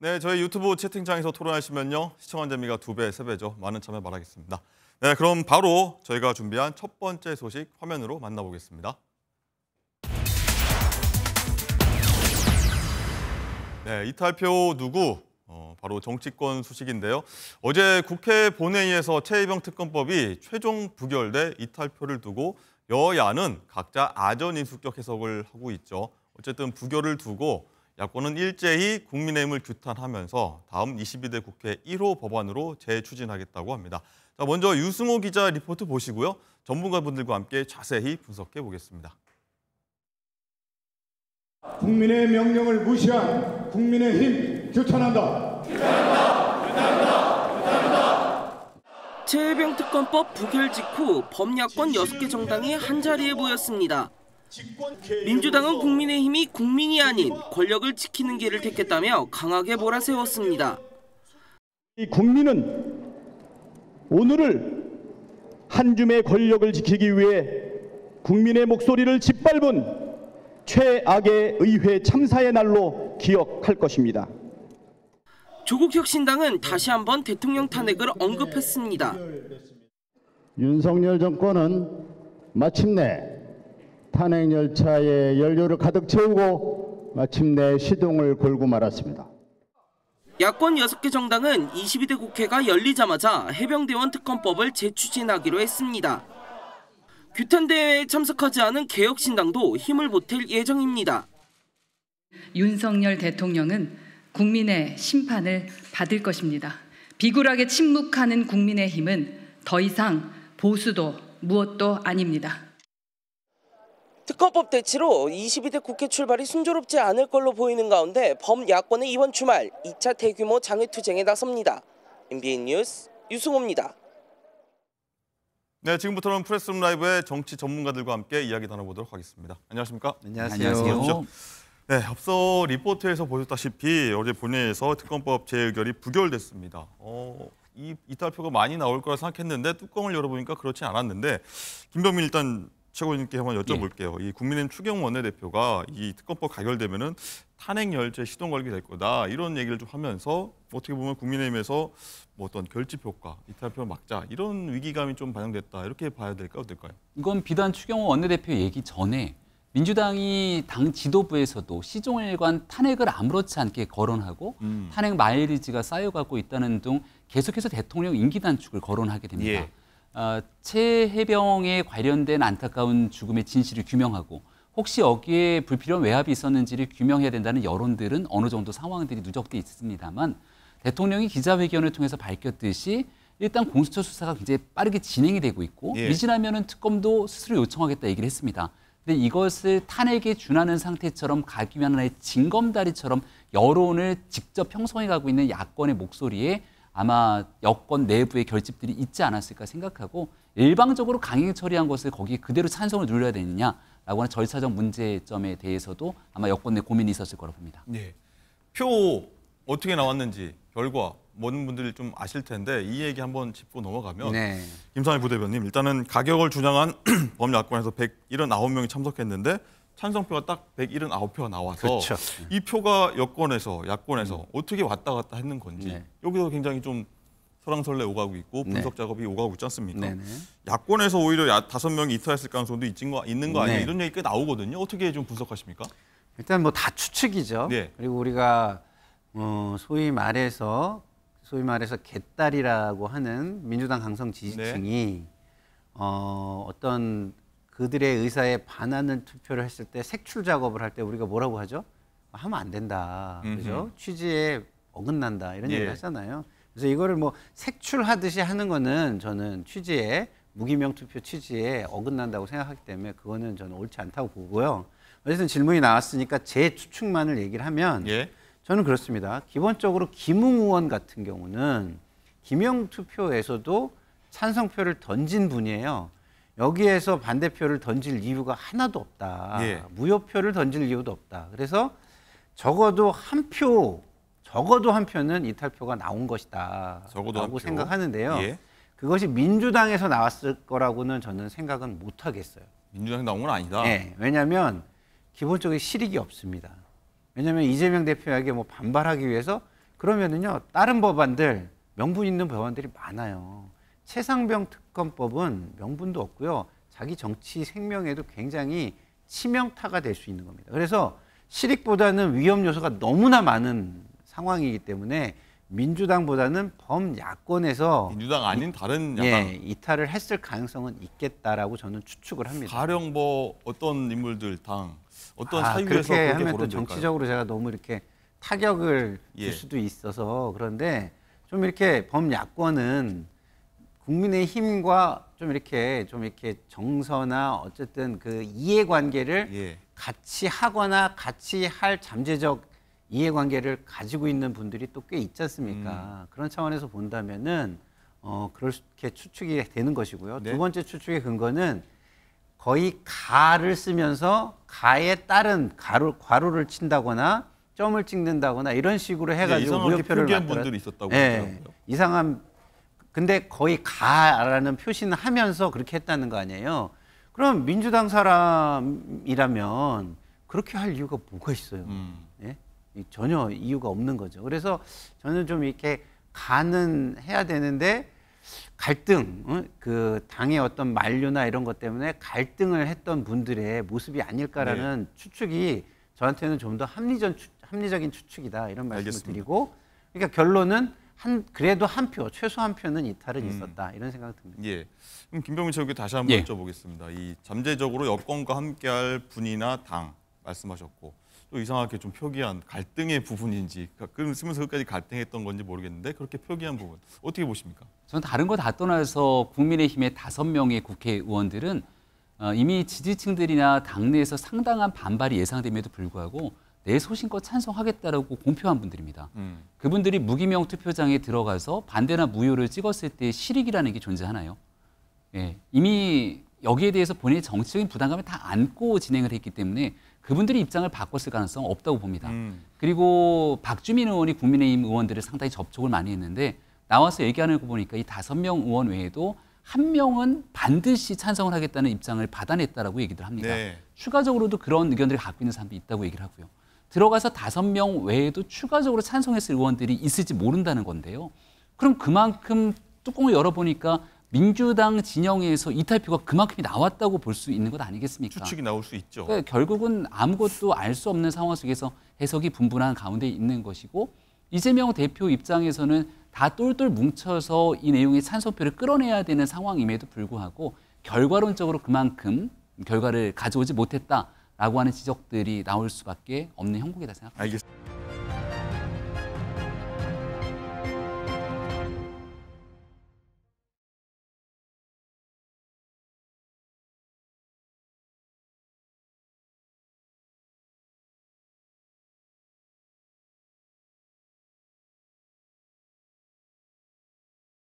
네, 저희 유튜브 채팅창에서 토론하시면요. 시청한 재미가 두 배, 세 배죠. 많은 참여 바라겠습니다. 네, 그럼 바로 저희가 준비한 첫 번째 소식 화면으로 만나보겠습니다. 네, 이탈표 누구? 어, 바로 정치권 소식인데요. 어제 국회 본회의에서 최희병 특검법이 최종 부결돼 이탈표를 두고 여야는 각자 아전 인수격 해석을 하고 있죠. 어쨌든 부결을 두고 야권은 일제히 국민의힘을 규탄하면서 다음 22대 국회 1호 법안으로 재추진하겠다고 합니다. 자, 먼저 유승호 기자 리포트 보시고요. 전문가분들과 함께 자세히 분석해 보겠습니다. 국민의 명령을 무시한 국민의힘 규탄한다. 규탄한다. 규탄한다. 규탄한다. 최해병 특검법 부결 직후 범야권 6개 정당이 한자리에 모였습니다. 민주당은 국민의힘이 국민이 아닌 권력을 지키는 길을 택했다며 강하게 몰아세웠습니다. 이 국민은 오늘을 한 줌의 권력을 지키기 위해 국민의 목소리를 짓밟은 최악의 의회 참사의 날로 기억할 것입니다. 조국 혁신당은 다시 한번 대통령 탄핵을 언급했습니다. 윤석열 정권은 마침내 탄핵 열차에 연료를 가득 채우고 마침내 시동을 걸고 말았습니다. 야권 6개 정당은 22대 국회가 열리자마자 해병대원 특검법을 재추진하기로 했습니다. 규탄대회에 참석하지 않은 개혁신당도 힘을 보탤 예정입니다. 윤석열 대통령은 국민의 심판을 받을 것입니다. 비굴하게 침묵하는 국민의 힘은 더 이상 보수도 무엇도 아닙니다. 특허법 대치로 22대 국회 출발이 순조롭지 않을 걸로 보이는 가운데 범 야권은 이번 주말 2차 대규모 장외투쟁에 나섭니다. MBN 뉴스 유승호입니다. 네, 지금부터는 프레스룸 라이브의 정치 전문가들과 함께 이야기 나눠보도록 하겠습니다. 안녕하십니까? 안녕하세요. 안녕하세요. 네, 앞서 리포트에서 보셨다시피 어제 본회의에서 특검법 재의결이 부결됐습니다. 어, 이 이탈표가 많이 나올 거라 생각했는데 뚜껑을 열어보니까 그렇지 않았는데 김병민 일단 최고위원님께 한번 예. 여쭤볼게요. 예. 이 국민의힘 추경 원내대표가 이 특검법 가결되면은 탄핵 열제 시동 걸게 될 거다 이런 얘기를 좀 하면서 어떻게 보면 국민의힘에서 뭐 어떤 결집 효과 이탈 표 막자 이런 위기감이 좀 반영됐다 이렇게 봐야 될까 어떨까요? 이건 비단 추경 원내대표 얘기 전에 민주당이 당 지도부에서도 시종일관 탄핵을 아무렇지 않게 거론하고 음. 탄핵 마일리지가 쌓여가고 있다는 등 계속해서 대통령 임기 단축을 거론하게 됩니다. 예. 어, 체해병에 관련된 안타까운 죽음의 진실을 규명하고 혹시 여기에 불필요한 외압이 있었는지를 규명해야 된다는 여론들은 어느 정도 상황들이 누적돼 있습니다만 대통령이 기자회견을 통해서 밝혔듯이 일단 공수처 수사가 굉장히 빠르게 진행이 되고 있고 예. 미진하면은 특검도 스스로 요청하겠다 얘기를 했습니다. 근데 이것을 탄핵에 준하는 상태처럼 가기 위한 하나의 징검다리처럼 여론을 직접 형성해 가고 있는 야권의 목소리에 아마 여권 내부의 결집들이 있지 않았을까 생각하고 일방적으로 강행 처리한 것을 거기에 그대로 찬성을 눌러야 되느냐라고 하는 절차적 문제점에 대해서도 아마 여권 내 고민이 있었을 거라 고 봅니다. 네. 표 어떻게 나왔는지 결과 모든 분들이 좀 아실 텐데 이 얘기 한번 짚고 넘어가면 네. 김상희 부대변님 일단은 가격을 주장한 범야권에서 179명이 참석했는데 찬성표가 딱 179표가 나와서 그쵸. 그렇죠. 이 표가 여권에서 야권에서 음. 어떻게 왔다 갔다 했는 건지 네. 여기서 굉장히 좀 설랑설레 오가고 있고 네. 분석 작업이 네. 오가고 있지 않습니까? 네네. 네. 야권에서 오히려 다섯 명이 이탈했을 가능성도 있는 거, 있는 거 아니에요? 네. 이런 얘기꽤 나오거든요. 어떻게 좀 분석하십니까? 일단 뭐 다 추측이죠. 네. 그리고 우리가 어, 소위 말해서 소위 말해서 개딸이라고 하는 민주당 강성 지지층이 어, 어떤 그들의 의사에 반하는 투표를 했을 때 색출 작업을 할 때 우리가 뭐라고 하죠? 하면 안 된다. 그죠? 취지에 어긋난다. 이런 예. 얘기를 하잖아요. 그래서 이거를 뭐 색출하듯이 하는 거는 저는 취지에 무기명 투표 취지에 어긋난다고 생각하기 때문에 그거는 저는 옳지 않다고 보고요. 어쨌든 질문이 나왔으니까 제 추측만을 얘기를 하면 예. 저는 그렇습니다. 기본적으로 김웅 의원 같은 경우는 김영 투표에서도 찬성표를 던진 분이에요. 여기에서 반대표를 던질 이유가 하나도 없다. 예. 무효표를 던질 이유도 없다. 그래서 적어도 한 표, 적어도 한 표는 이탈표가 나온 것이다. 적어도 라고 생각하는데요. 예. 그것이 민주당에서 나왔을 거라고는 저는 생각은 못 하겠어요. 민주당에 나온 건 아니다. 네, 왜냐하면 기본적인 실익이 없습니다. 왜냐하면 이재명 대표에게 뭐 반발하기 위해서 그러면은요 다른 법안들 명분 있는 법안들이 많아요. 최상병 특검법은 명분도 없고요. 자기 정치 생명에도 굉장히 치명타가 될 수 있는 겁니다. 그래서 실익보다는 위험 요소가 너무나 많은 상황이기 때문에 민주당보다는 범야권에서 민주당 아닌 다른 예, 야당 예, 이탈을 했을 가능성은 있겠다라고 저는 추측을 합니다. 가령 뭐 어떤 인물들 당 어떤 아, 사유에서 그렇게, 그렇게 하면 또 정치적으로 될까요? 제가 너무 이렇게 타격을 예. 줄 수도 있어서 그런데 좀 이렇게 범야권은 국민의 힘과 좀 이렇게 좀 이렇게 정서나 어쨌든 그 이해관계를 예. 같이 하거나 같이 할 잠재적 이해관계를 가지고 있는 분들이 또 꽤 있지 않습니까? 음. 그런 차원에서 본다면은 어 그렇게 추측이 되는 것이고요. 네. 두 번째 추측의 근거는 거의 가를 쓰면서 가에 따른 가로 과로를 친다거나 점을 찍는다거나 이런 식으로 네, 해가지고 네, 무역표를 만들어 분들이 있었다고 네, 이상한 근데 거의 가라는 표시는 하면서 그렇게 했다는 거 아니에요. 그럼 민주당 사람이라면 그렇게 할 이유가 뭐가 있어요? 음. 예? 전혀 이유가 없는 거죠. 그래서 저는 좀 이렇게 가는 해야 되는데 갈등, 어? 그 당의 어떤 만류나 이런 것 때문에 갈등을 했던 분들의 모습이 아닐까라는 네. 추측이 저한테는 좀 더 합리적, 합리적인 추측이다 이런 말씀을 알겠습니다. 드리고 그러니까 결론은 한 그래도 한 표, 최소 한 표는 이탈은 음. 있었다 이런 생각이 듭니다. 예. 그럼 김병민 의원께 다시 한번 예. 여쭤보겠습니다. 이 잠재적으로 여권과 함께할 분이나 당 말씀하셨고 또 이상하게 좀 표기한 갈등의 부분인지 그럼 그 쓰면서 끝까지 갈등했던 건지 모르겠는데 그렇게 표기한 부분 어떻게 보십니까? 저는 다른 거 다 떠나서 국민의힘의 다섯 명의 국회의원들은 어, 이미 지지층들이나 당내에서 상당한 반발이 예상됨에도 불구하고 내 소신껏 찬성하겠다라고 공표한 분들입니다. 음. 그분들이 무기명 투표장에 들어가서 반대나 무효를 찍었을 때 실익이라는 게 존재하나요? 예, 이미 여기에 대해서 본인의 정치적인 부담감을 다 안고 진행을 했기 때문에 그분들이 입장을 바꿨을 가능성 없다고 봅니다. 음. 그리고 박주민 의원이 국민의힘 의원들을 상당히 접촉을 많이 했는데 나와서 얘기하는 거 보니까 이 다섯 명 의원 외에도 한 명은 반드시 찬성을 하겠다는 입장을 받아냈다라고 얘기를 합니다. 네. 추가적으로도 그런 의견들을 갖고 있는 사람도 있다고 얘기를 하고요. 들어가서 다섯 명 외에도 추가적으로 찬성했을 의원들이 있을지 모른다는 건데요. 그럼 그만큼 뚜껑을 열어보니까 민주당 진영에서 이탈표가 그만큼이 나왔다고 볼 수 있는 것 아니겠습니까? 추측이 나올 수 있죠. 그러니까 결국은 아무것도 알 수 없는 상황 속에서 해석이 분분한 가운데 있는 것이고 이재명 대표 입장에서는 다 똘똘 뭉쳐서 이 내용의 찬성표를 끌어내야 되는 상황임에도 불구하고 결과론적으로 그만큼 결과를 가져오지 못했다. 라고 하는 지적들이 나올 수밖에 없는 형국이다 생각합니다. 알겠습니다.